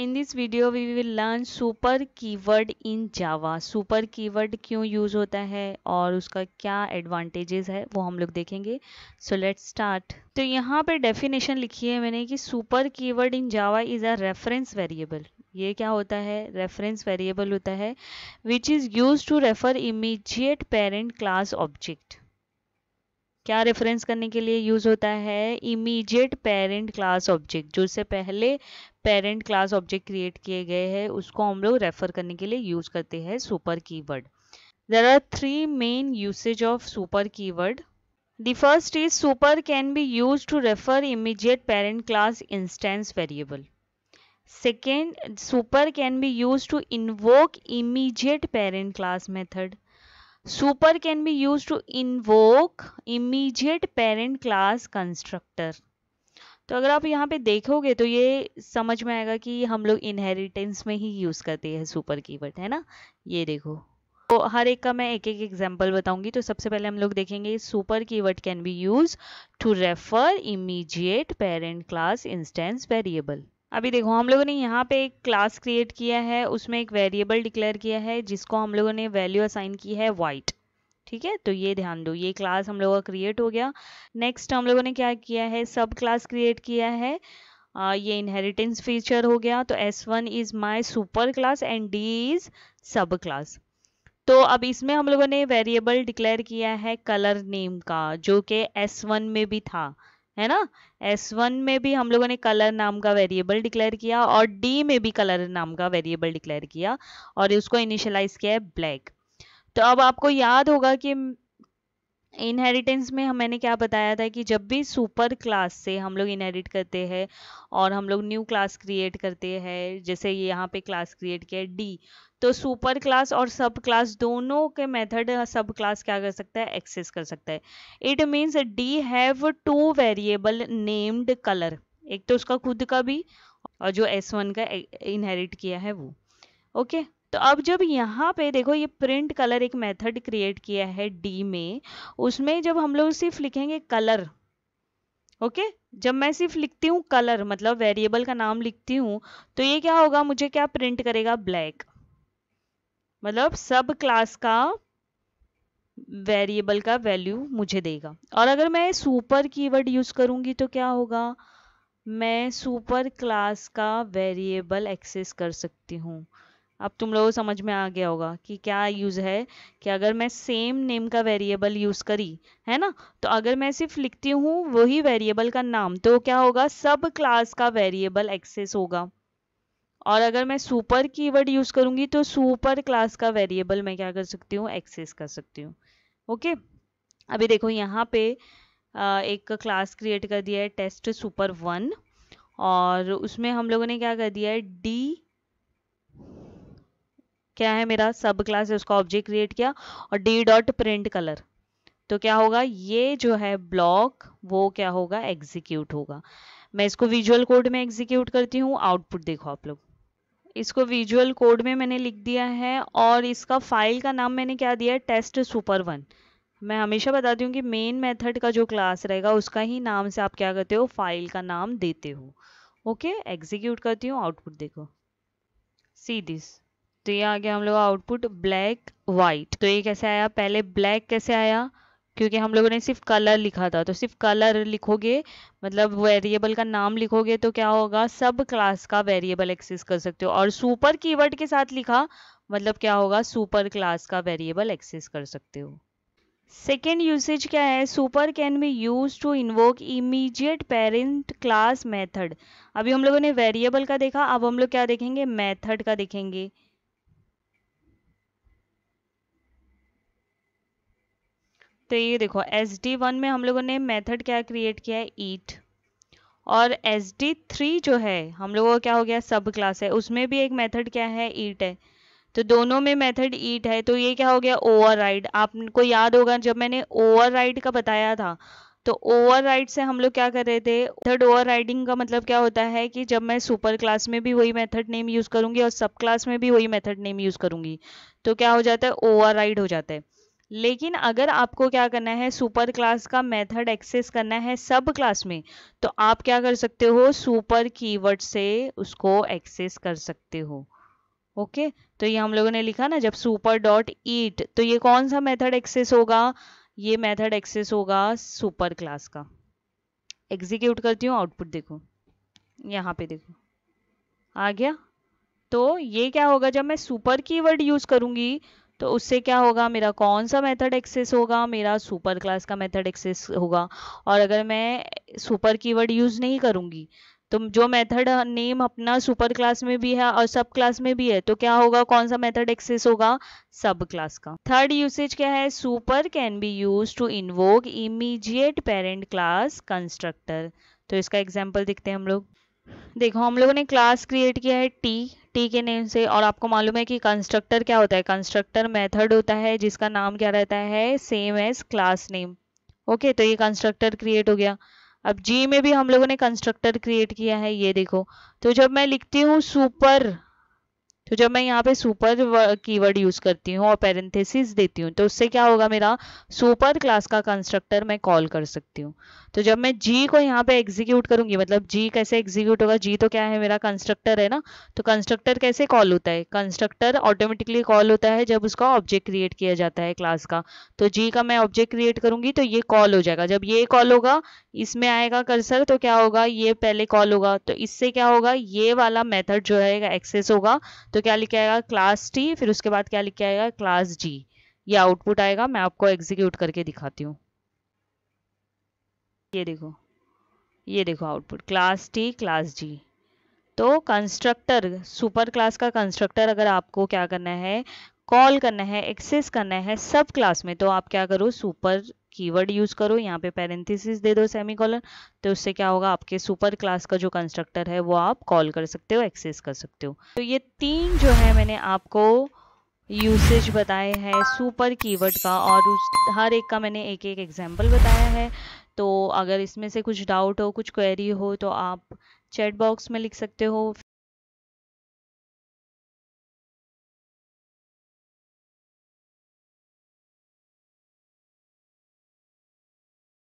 In this video we will learn super keyword in Java super keyword क्यों use होता है और उसका क्या एडवांटेजेस है वो हम लोग देखेंगे सो लेट स्टार्ट तो यहाँ पे डेफिनेशन लिखी है मैंने कि super keyword in Java is a reference variable ये क्या होता है रेफरेंस वेरिएबल होता है which is use to refer immediate parent class object क्या रेफरेंस करने के लिए यूज़ होता है इमीडिएट पेरेंट क्लास ऑब्जेक्ट जो से पहले पेरेंट क्लास ऑब्जेक्ट क्रिएट किए गए हैं उसको हम लोग रेफर करने के लिए यूज़ करते हैं super keyword there are three main usage of super keyword the first is super can be use to refer immediate parent class instance variable second super can be use to invoke immediate parent class method super can be use to invoke immediate parent class constructor तो अगर आप यहाँ पे देखोगे तो ये समझ में आएगा कि हम लोग इनहेरिटेंस में ही यूज़ करते हैं सुपर कीवर्ड है ना ये देखो तो हर एक का मैं एक एक एग्जाम्पल बताऊंगी तो सबसे पहले हम लोग देखेंगे super keyword can be use to refer immediate parent class instance variable अभी देखो हम लोगों ने यहाँ पे एक क्लास क्रिएट किया है उसमें एक वेरिएबल डिक्लेयर किया है जिसको हम लोगों ने वैल्यू असाइन की है वाइट ठीक है तो ये ध्यान दो ये क्लास हम लोगों का क्रिएट हो गया नेक्स्ट हम लोगों ने क्या किया है सब क्लास क्रिएट किया है आ, ये इनहेरिटेंस फीचर हो गया तो S one is my super class and D is sub class तो अब इसमें हम लोगों ने वेरिएबल डिक्लेयर किया है कलर नेम का जो कि एस वन में भी था है ना एस वन में भी हम लोगों ने कलर नाम का वेरिएबल डिक्लेयर किया और डी में भी कलर नाम का वेरिएबल डिक्लेयर किया और उसको इनिशियलाइज किया है ब्लैक तो अब आपको याद होगा कि इनहेरिटेंस में हम मैंने क्या बताया था कि जब भी सुपर क्लास से हम लोग इनहेरिट करते हैं और हम लोग न्यू क्लास क्रिएट करते हैं जैसे ये यहाँ पे क्लास क्रिएट किया है डी तो सुपर क्लास और सब क्लास दोनों के मेथड सब क्लास क्या कर सकता है एक्सेस कर सकता है it means D have two variable named colour एक तो उसका खुद का भी और जो एस वन का इनहेरिट किया है वो ओके okay? तो अब जब यहाँ पे देखो ये प्रिंट कलर एक मेथड क्रिएट किया है डी में उसमें जब हम लोग सिर्फ लिखेंगे कलर ओके okay? जब मैं सिर्फ लिखती हूँ कलर मतलब वेरिएबल का नाम लिखती हूँ तो ये क्या होगा मुझे क्या प्रिंट करेगा ब्लैक मतलब सब क्लास का वेरिएबल का वैल्यू मुझे देगा और अगर मैं सुपर कीवर्ड यूज करूंगी तो क्या होगा मैं सुपर क्लास का वेरिएबल एक्सेस कर सकती हूँ अब तुम लोगों को समझ में आ गया होगा कि क्या यूज़ है कि अगर मैं सेम नेम का वेरिएबल यूज़ करी है ना तो अगर मैं सिर्फ लिखती हूँ वही वेरिएबल का नाम तो क्या होगा सब क्लास का वेरिएबल एक्सेस होगा और अगर मैं सुपर कीवर्ड यूज़ करूँगी तो सुपर क्लास का वेरिएबल मैं क्या कर सकती हूँ एक्सेस कर सकती हूँ ओके अभी देखो यहाँ पे एक क्लास क्रिएट कर दिया है टेस्ट सुपर वन और उसमें हम लोगों ने क्या कर दिया है डी क्या है मेरा सब क्लास है उसका ऑब्जेक्ट क्रिएट किया और डी डॉट प्रिंट कलर तो क्या होगा ये जो है ब्लॉक वो क्या होगा एग्जीक्यूट होगा मैं इसको विजुअल कोड में एग्जीक्यूट करती हूँ आउटपुट देखो आप लोग इसको विजुअल कोड में मैंने लिख दिया है और इसका फाइल का नाम मैंने क्या दिया है टेस्ट सुपर वन मैं हमेशा बताती हूँ कि मेन मेथड का जो क्लास रहेगा उसका ही नाम से आप क्या करते हो फाइल का नाम देते हो ओके एग्जीक्यूट करती हूँ आउटपुट देखो सी दिस तो ये आ गया हम लोग आउटपुट ब्लैक वाइट तो ये कैसे आया पहले ब्लैक कैसे आया क्योंकि हम लोगों ने सिर्फ कलर लिखा था तो सिर्फ कलर लिखोगे मतलब वेरिएबल का नाम लिखोगे तो क्या होगा सब क्लास का वेरिएबल एक्सेस कर सकते हो और सुपर कीवर्ड के साथ लिखा मतलब क्या होगा सुपर क्लास का वेरिएबल एक्सेस कर सकते हो सेकेंड यूसेज क्या है super can be use to invoke immediate parent class method अभी हम लोगों ने वेरिएबल का देखा अब हम लोग क्या देखेंगे मेथड का देखेंगे तो ये देखो एस डी वन में हम लोगों ने मेथड क्या क्रिएट किया है ईट और एस डी थ्री जो है हम लोगों का क्या हो गया सब क्लास है उसमें भी एक मेथड क्या है ईट है तो दोनों में मेथड ईट है तो ये क्या हो गया ओवरराइड आपको याद होगा जब मैंने ओवरराइड का बताया था तो ओवरराइड से हम लोग क्या कर रहे थे ओवर ओवरराइडिंग का मतलब क्या होता है कि जब मैं सुपर क्लास में भी वही मेथड नेम यूज़ करूंगी और सब क्लास में भी वही मेथड नेम यूज़ करूंगी तो क्या हो जाता है ओवरराइड हो जाता है लेकिन अगर आपको क्या करना है सुपर क्लास का मेथड एक्सेस करना है सब क्लास में तो आप क्या कर सकते हो सुपर कीवर्ड से उसको एक्सेस कर सकते हो ओके तो ये हम लोगों ने लिखा ना जब सुपर डॉट ईट तो ये कौन सा मेथड एक्सेस होगा ये मेथड एक्सेस होगा सुपर क्लास का एग्जीक्यूट करती हूँ आउटपुट देखो यहाँ पे देखो आ गया तो ये क्या होगा जब मैं सुपर कीवर्ड यूज़ करूंगी तो उससे क्या होगा मेरा कौन सा मेथड एक्सेस होगा मेरा सुपर क्लास का मेथड एक्सेस होगा और अगर मैं सुपर कीवर्ड यूज़ नहीं करूँगी तो जो मेथड नेम अपना सुपर क्लास में भी है और सब क्लास में भी है तो क्या होगा कौन सा मेथड एक्सेस होगा सब क्लास का थर्ड यूसेज क्या है super can be use to invoke immediate parent class constructor तो इसका एग्जाम्पल देखते हैं हम लोग देखो हम लोगों ने क्लास क्रिएट किया है टी टी के नेम से और आपको मालूम है कि कंस्ट्रक्टर क्या होता है कंस्ट्रक्टर मेथड होता है जिसका नाम क्या रहता है same as class name okay तो ये कंस्ट्रक्टर क्रिएट हो गया अब जी में भी हम लोगों ने कंस्ट्रक्टर क्रिएट किया है ये देखो तो जब मैं लिखती हूँ सुपर तो जब मैं यहाँ पे सुपर कीवर्ड यूज करती हूँ और पेरेंथेसिस देती हूँ तो उससे क्या होगा मेरा सुपर क्लास का कंस्ट्रक्टर मैं कॉल कर सकती हूँ तो जब मैं जी को यहाँ पे एग्जीक्यूट करूंगी मतलब जी कैसे एग्जीक्यूट होगा जी तो क्या है मेरा कंस्ट्रक्टर है ना तो कंस्ट्रक्टर कैसे कॉल होता है कंस्ट्रक्टर ऑटोमेटिकली कॉल होता है जब उसका ऑब्जेक्ट क्रिएट किया जाता है क्लास का तो जी का मैं ऑब्जेक्ट क्रिएट करूंगी तो ये कॉल हो जाएगा जब ये कॉल होगा इसमें आएगा कर्सर तो क्या होगा ये पहले कॉल होगा तो इससे क्या होगा ये वाला मेथड जो है एक्सेस होगा तो क्या लिखा आएगा क्लास टी फिर उसके बाद क्या लिखा आएगा क्लास जी ये आउटपुट आएगा मैं आपको एग्जीक्यूट करके दिखाती हूँ ये देखो ये देखो output class T class G तो कंस्ट्रक्टर सुपर क्लास का कंस्ट्रक्टर अगर आपको क्या करना है कॉल करना है एक्सेस करना है सब क्लास में तो आप क्या करो सुपर कीवर्ड यूज़ करो यहाँ पे पैरेंथिसिस दे दो सेमी कॉलन तो उससे क्या होगा आपके सुपर क्लास का जो कंस्ट्रक्टर है वो आप कॉल कर सकते हो एक्सेस कर सकते हो तो ये तीन जो है मैंने आपको यूसेज बताए हैं सुपर कीवर्ड का और उस हर एक का मैंने एक एक एग्जाम्पल बताया है तो अगर इसमें से कुछ डाउट हो कुछ क्वेरी हो तो आप चैट बॉक्स में लिख सकते हो